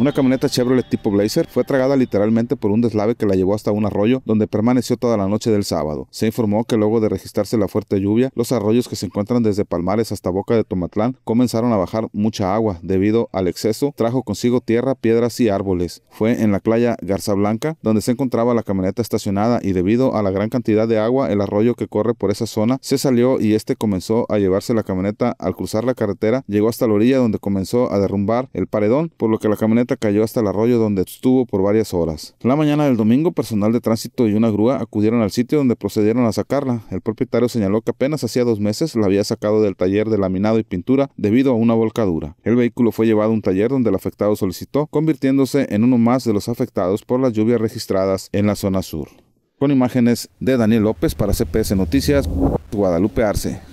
Una camioneta Chevrolet tipo Blazer fue tragada literalmente por un deslave que la llevó hasta un arroyo donde permaneció toda la noche del sábado. Se informó que luego de registrarse la fuerte lluvia, los arroyos que se encuentran desde Palmares hasta Boca de Tomatlán comenzaron a bajar mucha agua debido al exceso, trajo consigo tierra, piedras y árboles. Fue en la playa Garza Blanca donde se encontraba la camioneta estacionada y debido a la gran cantidad de agua el arroyo que corre por esa zona se salió y este comenzó a llevarse la camioneta al cruzar la carretera, llegó hasta la orilla donde comenzó a derrumbar el paredón, por lo que la camioneta cayó hasta el arroyo donde estuvo por varias horas. La mañana del domingo, personal de tránsito y una grúa acudieron al sitio donde procedieron a sacarla. El propietario señaló que apenas hacía dos meses la había sacado del taller de laminado y pintura debido a una volcadura. El vehículo fue llevado a un taller donde el afectado solicitó, convirtiéndose en uno más de los afectados por las lluvias registradas en la zona sur. Con imágenes de Daniel López para CPS Noticias, Guadalupe Arce.